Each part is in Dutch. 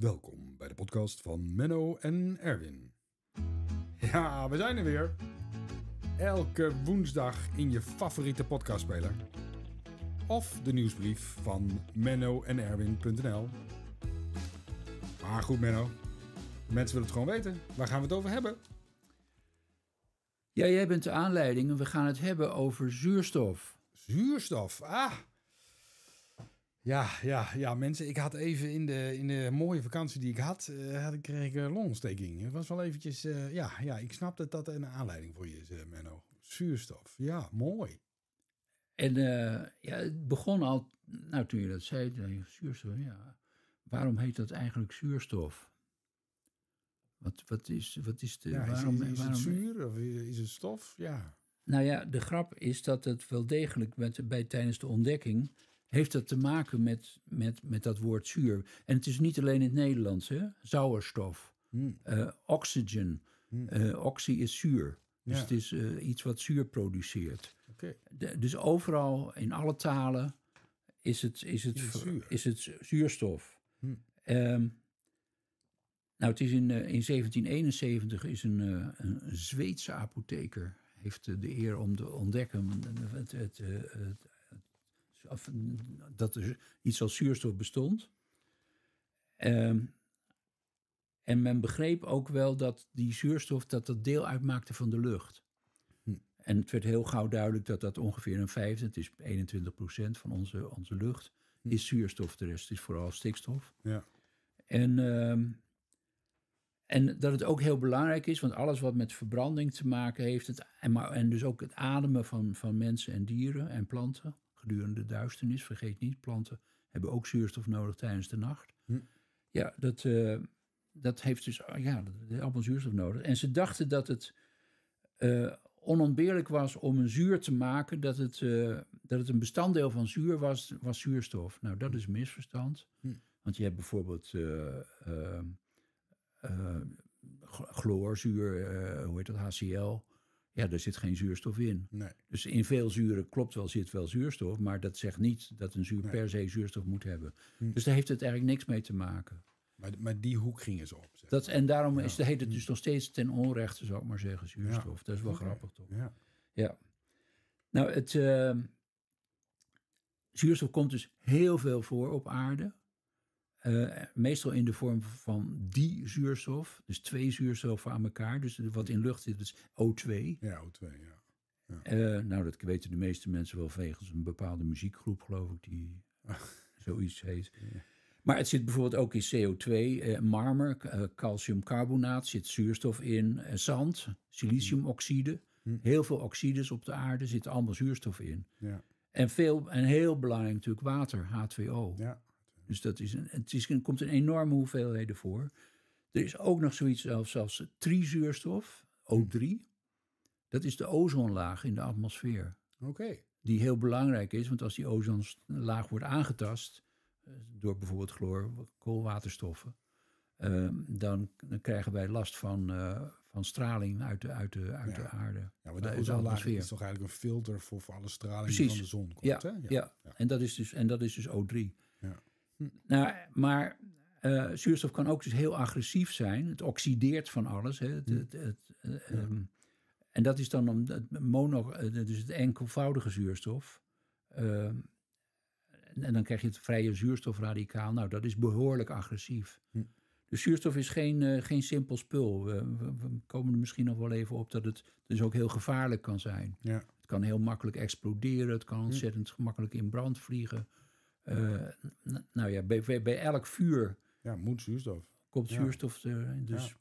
Welkom bij de podcast van Menno en Erwin. Ja, we zijn er weer. Elke woensdag in je favoriete podcastspeler. Of de nieuwsbrief van mennoenerwin.nl. Maar goed, Menno. mensen willen het gewoon weten. Waar gaan we het over hebben? Ja, jij bent de aanleiding. We gaan het hebben over zuurstof. Zuurstof, ah. Ja, ja, ja, mensen. Ik had even in de, in de mooie vakantie die ik had, eh, had ik, kreeg ik een longontsteking. Het was wel eventjes, eh, ja, ja, ik snap dat dat een aanleiding voor je is, eh, Menno. Zuurstof, ja, mooi. En ja, het begon al, nou toen je dat zei, zuurstof, ja. Waarom heet dat eigenlijk zuurstof? Wat, wat, is, wat is de... Ja, waarom, is, het, zuur of is het stof? Ja. Nou ja, de grap is dat het wel degelijk bij, tijdens de ontdekking heeft dat te maken met, met, met dat woord zuur. En het is niet alleen in het Nederlands, hè? Sauerstof, hmm. eh, oxygen. Hmm. Eh, oxy is zuur. Dus het is eh, iets wat zuur produceert. dus overal, in alle talen, is het, is het, is het, zuurstof. Hmm. Ehm, nou, het is in, in 1771 is een, een Zweedse apotheker heeft de eer om te ontdekken het, het, het, of, mm, dat er iets als zuurstof bestond. Ehm, en men begreep ook wel dat die zuurstof dat dat deel uitmaakte van de lucht. Hm. En het werd heel gauw duidelijk dat dat ongeveer een vijfde, het is 21 procent van onze, onze lucht, hm. is zuurstof. De rest is vooral stikstof. Ja. En, ehm, en dat het ook heel belangrijk is, want alles wat met verbranding te maken heeft, het, en, maar, en dus ook het ademen van, van mensen en dieren en planten, gedurende de duisternis. Vergeet niet, planten hebben ook zuurstof nodig tijdens de nacht. Hm. Eh, dus, ah, ja, dat, dat heeft dus ja, allemaal zuurstof nodig. En ze dachten dat het eh, onontbeerlijk was om een zuur te maken, dat het, eh, dat het een bestanddeel van zuur was, was zuurstof. Nou, dat hm. is een misverstand. Hm. Want je hebt bijvoorbeeld chloorzuur, hoe heet dat, HCl ja, er zit geen zuurstof in. Nee. Dus in veel zuren klopt wel, zit wel zuurstof, maar dat zegt niet dat een zuur per se zuurstof moet hebben. Hm. Dus daar heeft het eigenlijk niks mee te maken. Maar, maar die hoek gingen ze op. Dat, en daarom is, heet het dus nog steeds ten onrechte, zou ik maar zeggen, zuurstof. Ja. Dat is wel grappig toch? Ja. ja. Nou, het, eh, zuurstof komt dus heel veel voor op aarde. Eh, meestal in de vorm van die zuurstof, dus twee zuurstoffen aan elkaar. Dus wat in lucht zit, is dus O2. Ja, O2, ja. ja. Eh, nou, dat weten de meeste mensen wel wegens een bepaalde muziekgroep, geloof ik, die zoiets heet. Maar het zit bijvoorbeeld ook in CO2, eh, marmer, calciumcarbonaat, zit zuurstof in, zand, siliciumoxide. Hm. Hm. Heel veel oxides op de aarde zitten allemaal zuurstof in. Ja. En, veel, en heel belangrijk natuurlijk water, H2O. Ja. Dus dat is een, het is, komt een enorme hoeveelheden voor. Er is ook nog zoiets als, als trizuurstof, O3. Dat is de ozonlaag in de atmosfeer. Oké. Die heel belangrijk is, want als die ozonlaag wordt aangetast eh, door bijvoorbeeld chloor, koolwaterstoffen, uh, dan, dan, krijgen wij last van, eh, van straling uit de, uit de, uit de aarde. Ja, maar eh, de, ozonlaag is toch eigenlijk een filter voor, voor alle straling die van de zon komt. Ja, hè? Ja. ja. En, dat is dus, en dat is dus O3. Ja. Nou, maar eh, zuurstof kan ook dus heel agressief zijn. Het oxideert van alles. Hè. Het, het, eh, ehm, en dat is dan om het, mono, dus het enkelvoudige zuurstof. Ehm, en dan krijg je het vrije zuurstofradicaal. Nou, dat is behoorlijk agressief. Hm. Dus zuurstof is geen, geen simpel spul. We, komen er misschien nog wel even op dat het dus ook heel gevaarlijk kan zijn. Ja. Het kan heel makkelijk exploderen. Het kan hm. ontzettend gemakkelijk in brand vliegen. Eh, nou ja, bij, bij, elk vuur. Ja, moet zuurstof. Komt zuurstof. er. Eh, dus.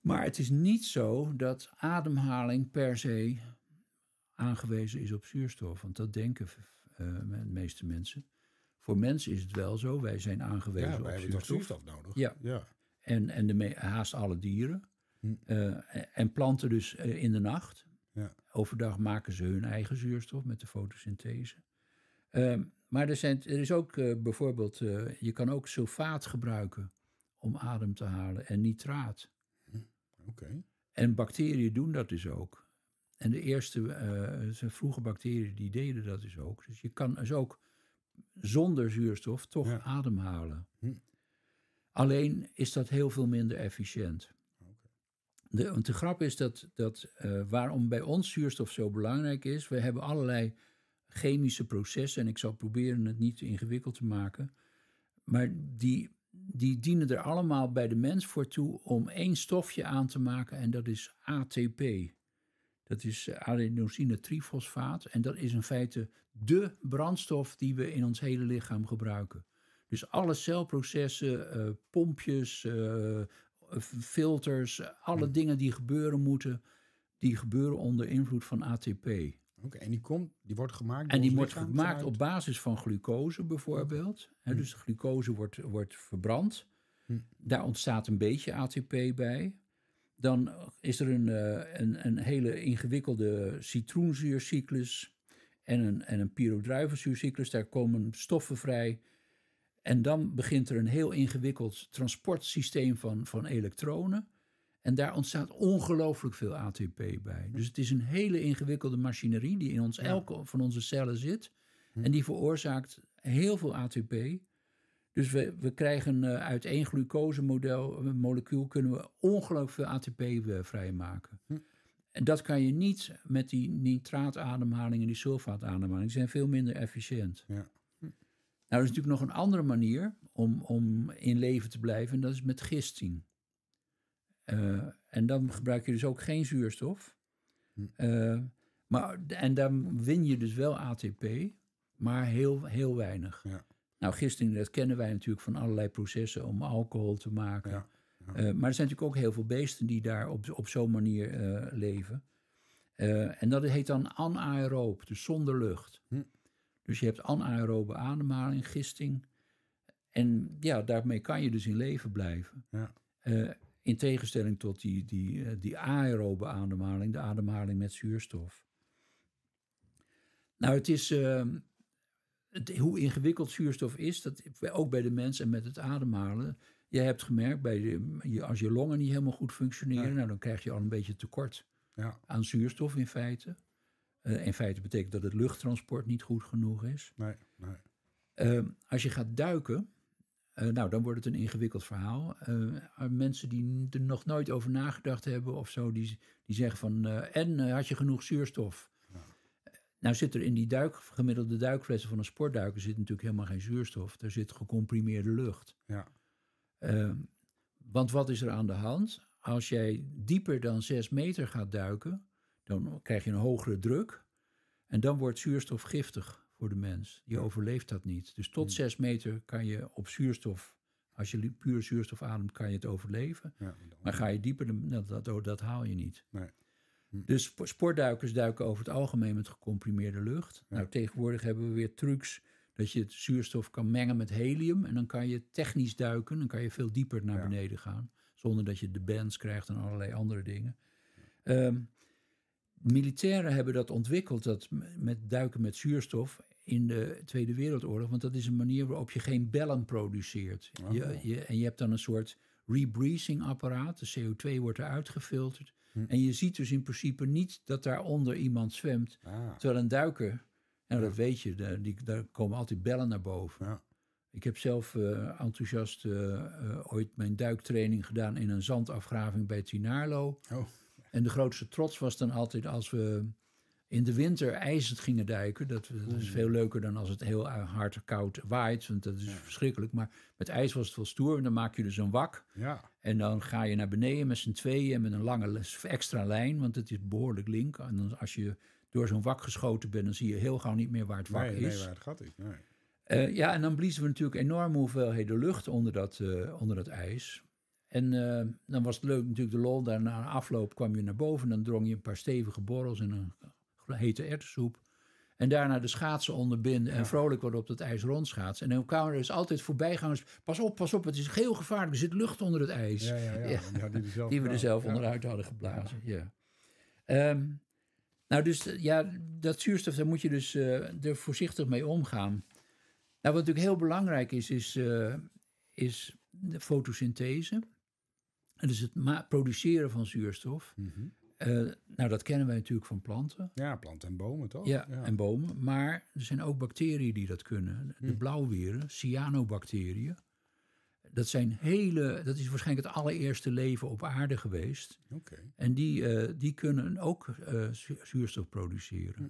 Maar het is niet zo dat ademhaling per se aangewezen is op zuurstof. Want dat denken eh, de meeste mensen. Voor mensen is het wel zo. Wij zijn aangewezen ja, wij hebben zuurstof. zuurstof nodig. Ja. En, en de haast alle dieren. Hm. en planten dus in de nacht. Ja. Overdag maken ze hun eigen zuurstof met de fotosynthese. Ehm, maar er, er is ook eh, bijvoorbeeld, eh, je kan ook sulfaat gebruiken om adem te halen en nitraat. Hm, oké. En bacteriën doen dat dus ook. En de eerste uh, vroege bacteriën die deden dat dus ook. Dus je kan dus ook zonder zuurstof toch ademhalen. Hm. Alleen is dat heel veel minder efficiënt. De, want de grap is dat, dat waarom bij ons zuurstof zo belangrijk is, we hebben allerlei chemische processen. En ik zal proberen het niet ingewikkeld te maken. Maar die, die dienen er allemaal bij de mens voor toe om één stofje aan te maken. En dat is ATP. Dat is eh, adenosine trifosfaat. En dat is in feite de brandstof die we in ons hele lichaam gebruiken. Dus alle celprocessen, eh, pompjes, eh, filters, alle hm. dingen die gebeuren moeten, die gebeuren onder invloed van ATP en die, komt, die wordt gemaakt die wordt gemaakt op basis van glucose bijvoorbeeld. Mm-hmm. dus de glucose wordt, wordt verbrand. Mm. Daar ontstaat een beetje ATP bij. Dan is er een, eh, een, een hele ingewikkelde citroenzuurcyclus en een, en een pyrodruivenzuurcyclus. Daar komen stoffen vrij. En dan begint er een heel ingewikkeld transportsysteem van, van elektronen. En daar ontstaat ongelooflijk veel ATP bij. Dus het is een hele ingewikkelde machinerie die in ons, elke van onze cellen zit. Hm. En die veroorzaakt heel veel ATP. Dus we, we krijgen eh, uit één glucosemolecuul eh, molecuul, kunnen we ongelooflijk veel ATP eh, vrijmaken. Hm. En dat kan je niet met die nitraatademhaling en die sulfaatademhaling. Die zijn veel minder efficiënt. Ja. Hm. Nou, er is natuurlijk nog een andere manier om, om in leven te blijven. En dat is met gisting. Eh, en dan gebruik je dus ook geen zuurstof. Hm. Eh, maar, en dan win je dus wel ATP, maar heel, heel weinig. Ja. Nou, gisting dat kennen wij natuurlijk van allerlei processen om alcohol te maken. Eh, maar er zijn natuurlijk ook heel veel beesten die daar op, op zo'n manier leven. en dat heet dan anaerobe, dus zonder lucht. Hm. Dus je hebt anaerobe ademhaling, gisting. En ja, daarmee kan je dus in leven blijven. Ja. In tegenstelling tot die, die, eh, die aerobe ademhaling, de ademhaling met zuurstof. Nou, het is. Ehm, het, hoe ingewikkeld zuurstof is, dat, ook bij de mens en met het ademhalen. Je hebt gemerkt, bij de, als je longen niet helemaal goed functioneren, nou, dan krijg je al een beetje tekort ja. aan zuurstof in feite. Eh, in feite betekent dat het luchttransport niet goed genoeg is. Nee, nee. Ehm, als je gaat duiken, eh, nou, dan wordt het een ingewikkeld verhaal. Eh, mensen die er nog nooit over nagedacht hebben of zo, die, die zeggen van, eh, en had je genoeg zuurstof? Nou zit er in die duik, gemiddelde duikflessen van een sportduiker zit natuurlijk helemaal geen zuurstof. Er zit gecomprimeerde lucht. Ja. Ehm, want wat is er aan de hand? Als jij dieper dan 6 meter gaat duiken, dan krijg je een hogere druk. En dan wordt zuurstof giftig voor de mens. Die overleeft dat niet. Dus tot 6 meter kan je op zuurstof, als je puur zuurstof ademt, kan je het overleven. maar ga je dieper, nou, dat, dat, oh, dat haal je niet. Nee. Hm. Dus sportduikers duiken over het algemeen met gecomprimeerde lucht. Nou, tegenwoordig hebben we weer trucs dat je het zuurstof kan mengen met helium. En dan kan je technisch duiken, dan kan je veel dieper naar beneden gaan. Zonder dat je de bands krijgt en allerlei andere dingen. Ehm, militairen hebben dat ontwikkeld, dat met duiken met zuurstof in de Tweede Wereldoorlog. Want dat is een manier waarop je geen bellen produceert. Oh. Je, je, en je hebt dan een soort rebreathing apparaat. De CO2 wordt eruit gefilterd. Hm. En je ziet dus in principe niet dat daaronder iemand zwemt. Ah. Terwijl een duiker, En dat weet je, daar, die, daar, komen altijd bellen naar boven. Ik heb zelf eh, enthousiast eh, eh, ooit mijn duiktraining gedaan in een zandafgraving bij Tinaarlo. Oh. En de grootste trots was dan altijd als we in de winter ijzend gingen duiken. Dat, is veel leuker dan als het heel hard koud waait, want dat is verschrikkelijk. Maar met ijs was het wel stoer en dan maak je dus een wak. Ja. En dan ga je naar beneden met z'n tweeën met een lange extra lijn, want het is behoorlijk link. En dan, als je door zo'n wak geschoten bent, dan zie je heel gauw niet meer waar het wak is. Nee, waar het gat is. Nee. Eh, ja, en dan bliezen we natuurlijk enorme hoeveelheden lucht onder dat, eh, onder dat ijs. En eh, dan was het leuk natuurlijk de lol. Daarna afloop kwam je naar boven. Dan drong je een paar stevige borrels en een hete ertessoep. En daarna de schaatsen onderbinden en vrolijk worden op dat ijs rondschaatsen. En dan kwamen er dus altijd voorbijgangers. Pas op, pas op, het is heel gevaarlijk. Er zit lucht onder het ijs. Ja, ja, ja. ja die, die we er zelf onderuit hadden geblazen. Ja. Ehm, nou, dus eh, ja, dat zuurstof, daar moet je dus eh, er voorzichtig mee omgaan. Nou, wat natuurlijk heel belangrijk is, is, eh, is de fotosynthese. dat is het produceren van zuurstof. Mm eh, nou, dat kennen wij natuurlijk van planten. Ja, planten en bomen toch? Ja, en bomen. Maar er zijn ook bacteriën die dat kunnen. De hm. cyanobacteriën. Dat, zijn hele, dat is waarschijnlijk het allereerste leven op aarde geweest. Oké. En die, eh, die kunnen ook eh, zuurstof produceren. Hm.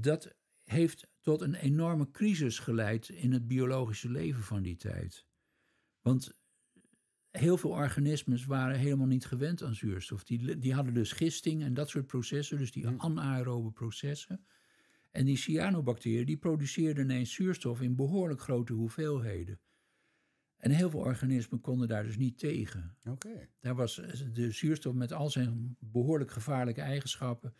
Dat heeft tot een enorme crisis geleid in het biologische leven van die tijd. Want heel veel organismen waren helemaal niet gewend aan zuurstof. Die, die hadden dus gisting en dat soort processen, dus die mm. anaerobe processen. En die cyanobacteriën die produceerden ineens zuurstof in behoorlijk grote hoeveelheden. En heel veel organismen konden daar dus niet tegen. Daar was de zuurstof met al zijn behoorlijk gevaarlijke eigenschappen.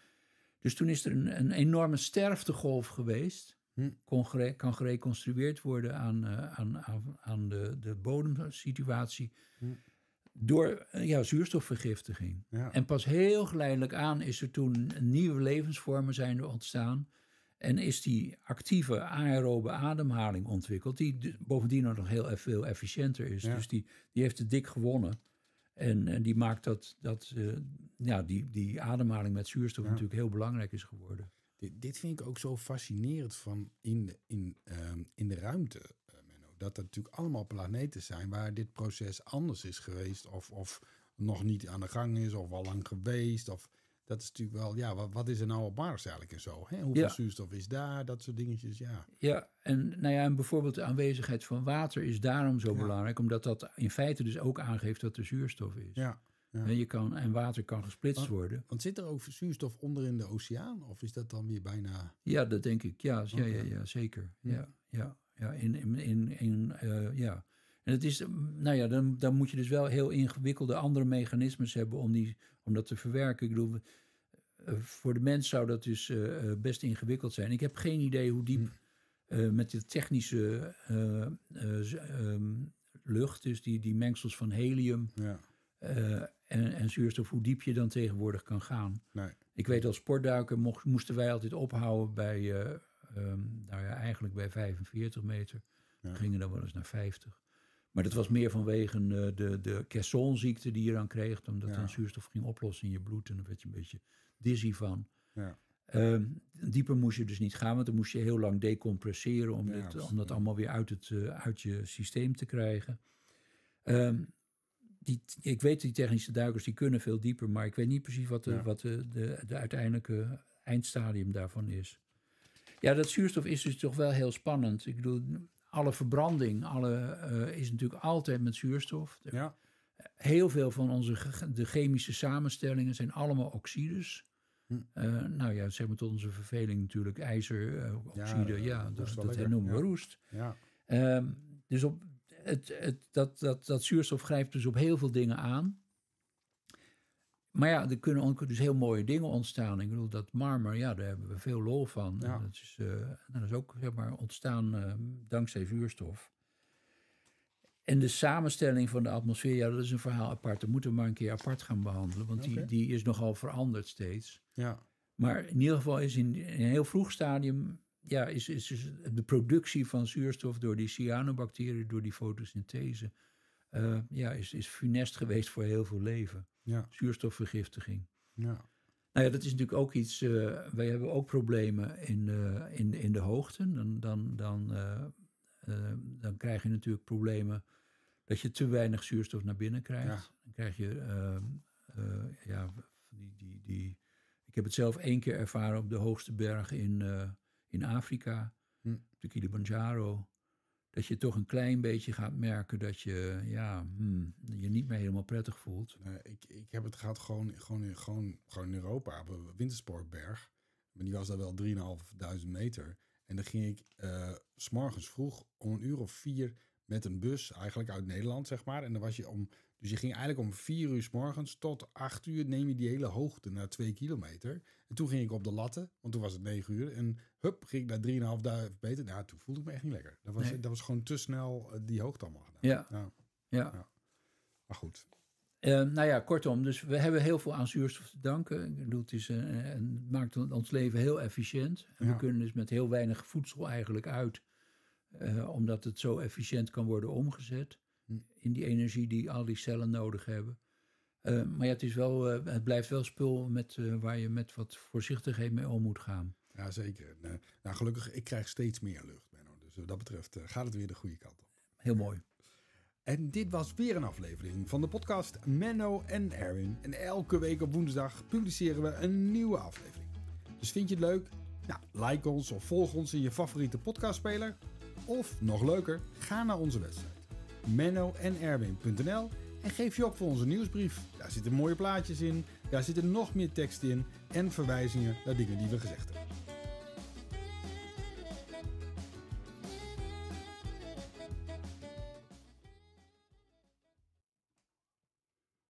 Dus toen is er een, een enorme sterftegolf geweest. Hm. gere kan gereconstrueerd worden eh, aan, aan, aan, de, de bodemsituatie. Hm. Door eh, ja, zuurstofvergiftiging. En pas heel geleidelijk aan is er toen nieuwe levensvormen zijn ontstaan. En is die actieve aerobe ademhaling ontwikkeld, die bovendien nog heel e-, veel efficiënter is. Dus die, die heeft het dik gewonnen. En, en eh, die maakt dat, dat ja, die, die ademhaling met zuurstof natuurlijk heel belangrijk is geworden. Dit vind ik ook zo fascinerend van in de, in, ehm, in de ruimte, eh, Menno. Dat er natuurlijk allemaal planeten zijn waar dit proces anders is geweest. Of, of nog niet aan de gang is, of al lang geweest. Of, dat is natuurlijk wel, ja, wat, wat is er nou op Mars eigenlijk en zo? Hè? Hoeveel zuurstof is daar? Dat soort dingetjes, ja. Ja, en, nou ja, en bijvoorbeeld de aanwezigheid van water is daarom zo belangrijk, omdat dat in feite dus ook aangeeft dat er zuurstof is. Ja. Ja. Je kan, en water kan gesplitst worden. Want, zit er ook zuurstof onder in de oceaan? Of is dat dan weer bijna... Ja, dat denk ik. Ja, ja, oh, ja, zeker. Ja, ja, ja. In, in, in, eh, ja. En het is, nou ja, dan, dan moet je dus wel heel ingewikkelde andere mechanismes hebben om, die, om dat te verwerken. Ik bedoel, eh, voor de mens zou dat dus eh, best ingewikkeld zijn. Ik heb geen idee hoe diep hm. met de technische ehm, lucht, dus die, die mengsels van helium... Ja eh, en, en, zuurstof, hoe diep je dan tegenwoordig kan gaan. Nee. Ik weet als sportduiker moesten wij altijd ophouden bij, eh, ehm, nou ja, eigenlijk bij 45 meter. We gingen dan wel eens naar 50. Maar dat was meer vanwege eh, de, de Kessonziekte die je dan kreeg, omdat ja. dan zuurstof ging oplossen in je bloed en dan werd je een beetje dizzy van. Ja. Ehm, dieper moest je dus niet gaan, want dan moest je heel lang decompresseren om, om dat allemaal weer uit, het, uit je systeem te krijgen. Um, die, ik weet die technische duikers die kunnen veel dieper, maar ik weet niet precies wat de, wat de, de, uiteindelijke eindstadium daarvan is. Ja, dat zuurstof is dus toch wel heel spannend. Ik bedoel, alle verbranding alle, eh, is natuurlijk altijd met zuurstof. Ja. Heel veel van onze de chemische samenstellingen zijn allemaal oxides. Hm. Eh, nou ja, zeg maar tot onze verveling natuurlijk ijzer, eh, oxide, ja, ja, dat, noemen we roest. Ja. Ehm, dus op, het, het, dat, dat, dat zuurstof grijpt dus op heel veel dingen aan. Maar ja, er kunnen ook dus heel mooie dingen ontstaan. Ik bedoel, dat marmer, ja, daar hebben we veel lol van. dat, is, eh, dat is ook zeg maar, ontstaan eh, dankzij zuurstof. En de samenstelling van de atmosfeer, ja, dat is een verhaal apart. Dat moeten we maar een keer apart gaan behandelen, want die, die is nogal veranderd steeds. Ja. Maar in ieder geval is in een heel vroeg stadium ja, is, is, dus de productie van zuurstof door die cyanobacteriën, door die fotosynthese, eh, ja, is, is funest geweest voor heel veel leven. Ja. Zuurstofvergiftiging. Ja. Nou ja, dat is natuurlijk ook iets. Eh, wij hebben ook problemen in, eh, in, in de hoogten. Dan, dan, dan, dan krijg je natuurlijk problemen dat je te weinig zuurstof naar binnen krijgt. Dan krijg je ehm, ja, die, die, die. Ik heb het zelf één keer ervaren op de hoogste berg in in Afrika, hm. de Kilimanjaro. Dat je toch een klein beetje gaat merken dat je ja, hmm, je niet meer helemaal prettig voelt. ik, ik heb het gehad gewoon, gewoon, gewoon, gewoon in Europa, op een wintersportberg. Maar die was daar wel 3.500 meter. En dan ging ik eh, s'morgens vroeg om een uur of vier met een bus, eigenlijk uit Nederland, zeg maar. En dan was je om dus je ging eigenlijk om vier uur s morgens tot acht uur neem je die hele hoogte naar twee kilometer. En toen ging ik op de latten, want toen was het negen uur. En hup, ging ik naar drieënhalf duizend beter Nou, toen voelde ik me echt niet lekker. Dat was, dat was gewoon te snel eh, die hoogte allemaal gedaan. Ja. ja. Maar goed. Uh, nou ja, kortom, dus we hebben heel veel aan zuurstof te danken. Eh, het, maakt ons leven heel efficiënt. En we kunnen dus met heel weinig voedsel eigenlijk uit, omdat het zo efficiënt kan worden omgezet in die energie die al die cellen nodig hebben. Eh, maar ja, het, is wel, uh, het blijft wel spul met, eh, waar je met wat voorzichtigheid mee om moet gaan. Ja, zeker. Nou, gelukkig, ik krijg steeds meer lucht, Benno. Dus wat dat betreft gaat het weer de goede kant op. Heel mooi. En dit was weer een aflevering van de podcast Menno en Erin. En elke week op woensdag publiceren we een nieuwe aflevering. Dus vind je het leuk? Nou, like ons of volg ons in je favoriete podcastspeler. Of nog leuker, ga naar onze website menno.nrwim.nl en geef je op voor onze nieuwsbrief. Daar zitten mooie plaatjes in, daar zitten nog meer tekst in en verwijzingen naar dingen die we gezegd hebben.